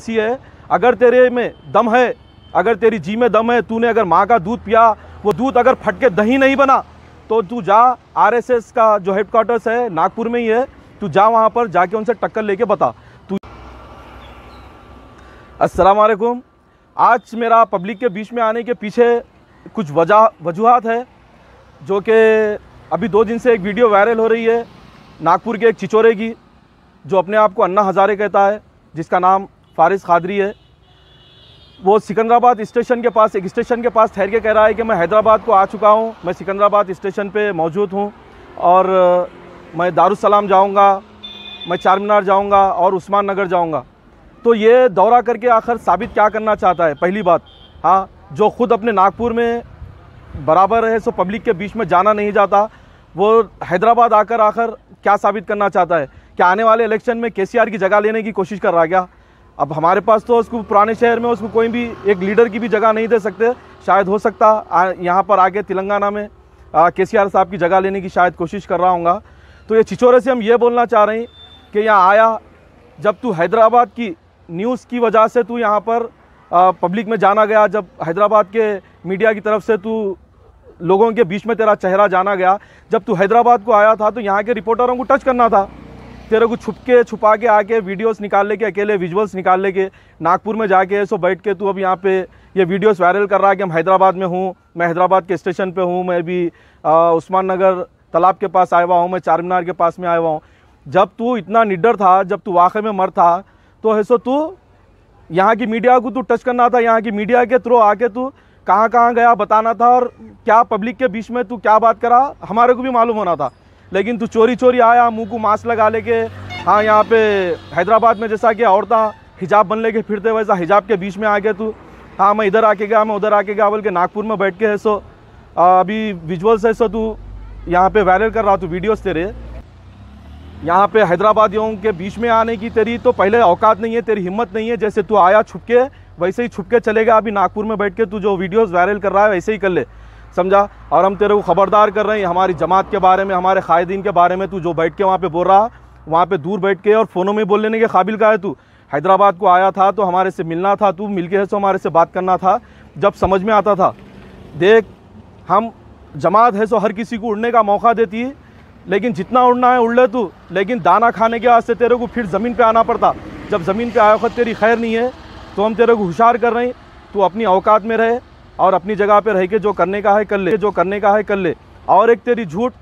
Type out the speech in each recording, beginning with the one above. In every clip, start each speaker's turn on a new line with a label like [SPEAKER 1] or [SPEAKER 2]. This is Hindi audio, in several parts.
[SPEAKER 1] सी है अगर तेरे में दम है अगर तेरी जी में दम है तूने अगर माँ का दूध पिया वो दूध अगर फट के दही नहीं बना तो तू जा आरएसएस का जो हेडक्वार्टर्स है नागपुर में ही है तू जा वहाँ पर जाके उनसे टक्कर लेके बता तू असलकुम आज मेरा पब्लिक के बीच में आने के पीछे कुछ वजह वजूहत है जो कि अभी दो दिन से एक वीडियो वायरल हो रही है नागपुर के एक चिचोरे की जो अपने आप को अन्ना हज़ारे कहता है जिसका नाम फारिस खादरी है वो सिकंदराबाद स्टेशन के पास एक स्टेशन के पास ठहर के कह रहा है कि मैं हैदराबाद को आ चुका हूँ मैं सिकंदराबाद स्टेशन पे मौजूद हूँ और मैं दारुसलाम जाऊँगा मैं चार मीनार जाऊँगा और उस्मान नगर जाऊँगा तो ये दौरा करके आखिर साबित क्या करना चाहता है पहली बात हाँ जो खुद अपने नागपुर में बराबर है सो पब्लिक के बीच में जाना नहीं जाता वो हैदराबाद आकर आखिर क्या साबित करना चाहता है क्या आने वाले इलेक्शन में के की जगह लेने की कोशिश कर रहा है क्या अब हमारे पास तो उसको पुराने शहर में उसको कोई भी एक लीडर की भी जगह नहीं दे सकते शायद हो सकता यहाँ पर आगे तेलंगाना में के सी साहब की जगह लेने की शायद कोशिश कर रहा हूँ तो ये छिछोरे से हम ये बोलना चाह रहे हैं कि यहाँ आया जब तू हैदराबाद की न्यूज़ की वजह से तू यहाँ पर आ, पब्लिक में जाना गया जब हैदराबाद के मीडिया की तरफ से तू लोगों के बीच में तेरा चेहरा जाना गया जब तू हैदराबाद को आया था तो यहाँ के रिपोर्टरों को टच करना था तेरे को छुप के छुपा के आके वीडियोस निकाल लेके अकेले विजुअल्स निकाल लेके नागपुर में जाके सो बैठ के तू अब यहाँ पे ये वीडियोस वायरल कर रहा है कि हम हैदराबाद में हूँ मैं हैदराबाद के स्टेशन पे हूँ मैं भी उस्मान नगर तालाब के पास आया हुआ हूँ मैं चार मीनार के पास में आया हुआ हूँ जब तू इतना निडर था जब तू वाक़े में मर था तो है सो तू यहाँ की मीडिया को तू टच करना था यहाँ की मीडिया के थ्रू आके तू कहाँ कहाँ गया बताना था और क्या पब्लिक के बीच में तू क्या बात करा हमारे को भी मालूम होना था लेकिन तू चोरी चोरी आया मुँह को मास्क लगा लेके हाँ यहाँ पे हैदराबाद में जैसा कि औरतें हिजाब बन लेके फिरते वैसा हिजाब के बीच में आ गया तू हाँ मैं इधर आके गया मैं उधर आके गया बोल के नागपुर में बैठ के है सो अभी विजुअल्स है सो तू यहाँ पे वायरल कर रहा तू वीडियोस तेरे यहाँ पे हैदराबादियों के बीच में आने की तेरी तो पहले औकात नहीं है तेरी हिम्मत नहीं है जैसे तू आया छुप के वैसे ही छुप के चलेगा अभी नागपुर में बैठ के तू जो वीडियोस वायरल कर रहा है वैसे ही कर ले समझा और हम तेरे को ख़बरदार कर रहे हैं हमारी जमात के बारे में हमारे कायदीन के बारे में तू जो बैठ के वहाँ पर बोल रहा वहाँ पर दूर बैठ के और फ़ोनों में बोल लेने के काबिल का है तू हैदराबाद को आया था तो हमारे से मिलना था तू मिल के तो हमारे से बात करना था जब समझ में आता था देख हम जमात है सो तो हर किसी को उड़ने का मौका देती है लेकिन जितना उड़ना है उड़ ले तू लेकिन दाना खाने के वास्ते तेरे को फिर ज़मीन पे आना पड़ता जब ज़मीन पे आया वक्त तेरी खैर नहीं है तो हम तेरे को होशियार कर रहे हैं तू अपनी अवकात में रहे और अपनी जगह पर रह के जो करने का है कर ले जो करने का है कर ले और एक तेरी झूठ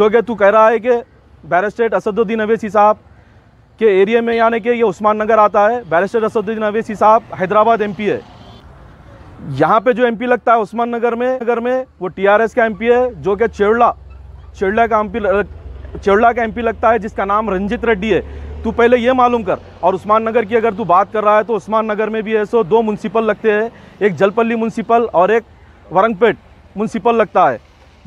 [SPEAKER 1] जो कि तू कह रहा है कि बैरिस्टेट असदुद्दीन अवेसी साहब के एरिए में यानी कि ये उस्मान नगर आता है बैरिस्टेट असदुद्दीन अवेसी साहब हैदराबाद एम है यहाँ पे जो एमपी लगता है उस्मान नगर में नगर में वो टीआरएस का एमपी है जो कि चेवड़ा चेवड़ा का एमपी चेवड़ा का एमपी लगता है जिसका नाम रंजित रेड्डी है तू पहले ये मालूम कर और उस्मान नगर की अगर तू बात कर रहा है तो उस्मान नगर में भी ऐसे दो म्यूनसिपल लगते हैं एक जलपल्ली म्यूनसिपल और एक वरंगपेट म्यूनसिपल लगता है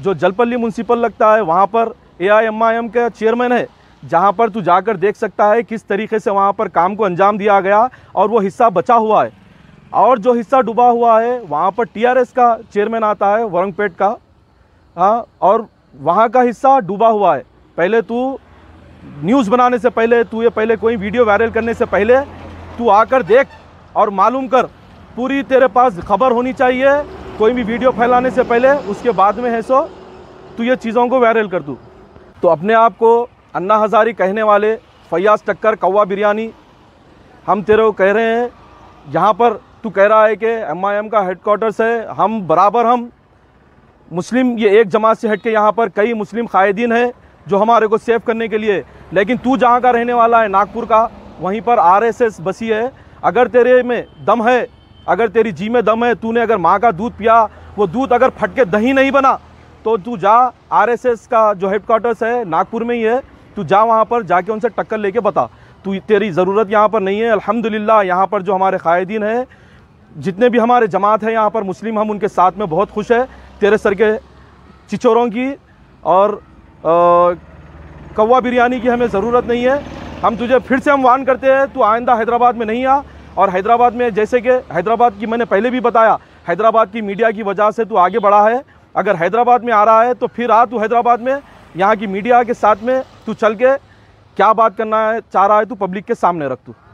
[SPEAKER 1] जो जलपल्ली म्यूनसिपल लगता है वहाँ पर A I M I M का चेयरमैन है जहाँ पर तू जाकर देख सकता है किस तरीके से वहाँ पर काम को अंजाम दिया गया और वो हिस्सा बचा हुआ है और जो हिस्सा डूबा हुआ है वहाँ पर टीआरएस का चेयरमैन आता है वरंगपेट का हाँ और वहाँ का हिस्सा डूबा हुआ है पहले तू न्यूज़ बनाने से पहले तू ये पहले कोई वीडियो वायरल करने से पहले तू आकर देख और मालूम कर पूरी तेरे पास खबर होनी चाहिए कोई भी वीडियो फैलाने से पहले उसके बाद में है सो तू ये चीज़ों को वायरल कर दूँ तो अपने आप को अन्ना हज़ारी कहने वाले फयाज टक्कर कौवा बिरयानी हम तेरे को कह रहे हैं यहाँ पर तू कह रहा है कि एम का हेडकोार्टर्स है हम बराबर हम मुस्लिम ये एक जमात से हट के यहाँ पर कई मुस्लिम कायदीन हैं जो हमारे को सेव करने के लिए लेकिन तू जहाँ का रहने वाला है नागपुर का वहीं पर आरएसएस बसी है अगर तेरे में दम है अगर तेरी जी में दम है तूने अगर माँ का दूध पिया वो दूध अगर फट के दही नहीं बना तो तू जा आरएसएस का जो हेडक्वार्टर्स है नागपुर में ही है तू जा वहाँ पर जाके उनसे टक्कर लेके बता तू तेरी ज़रूरत यहाँ पर नहीं है अल्हम्दुलिल्लाह यहाँ पर जो हमारे क़ायदीन है जितने भी हमारे जमात हैं यहाँ पर मुस्लिम हम उनके साथ में बहुत खुश है तेरे सर के चिचोरों की और कौवा बिरयानी की हमें ज़रूरत नहीं है हम तुझे फिर से हम वान करते हैं तू आइंदा हैदराबाद में नहीं आ और हैदराबाद में जैसे कि हैदराबाद की मैंने पहले भी बताया हैदराबाद की मीडिया की वजह से तू आगे बढ़ा है अगर हैदराबाद में आ रहा है तो फिर आ तू हैदराबाद में यहाँ की मीडिया के साथ में तू चल के क्या बात करना है चाह रहा है तू पब्लिक के सामने रख तू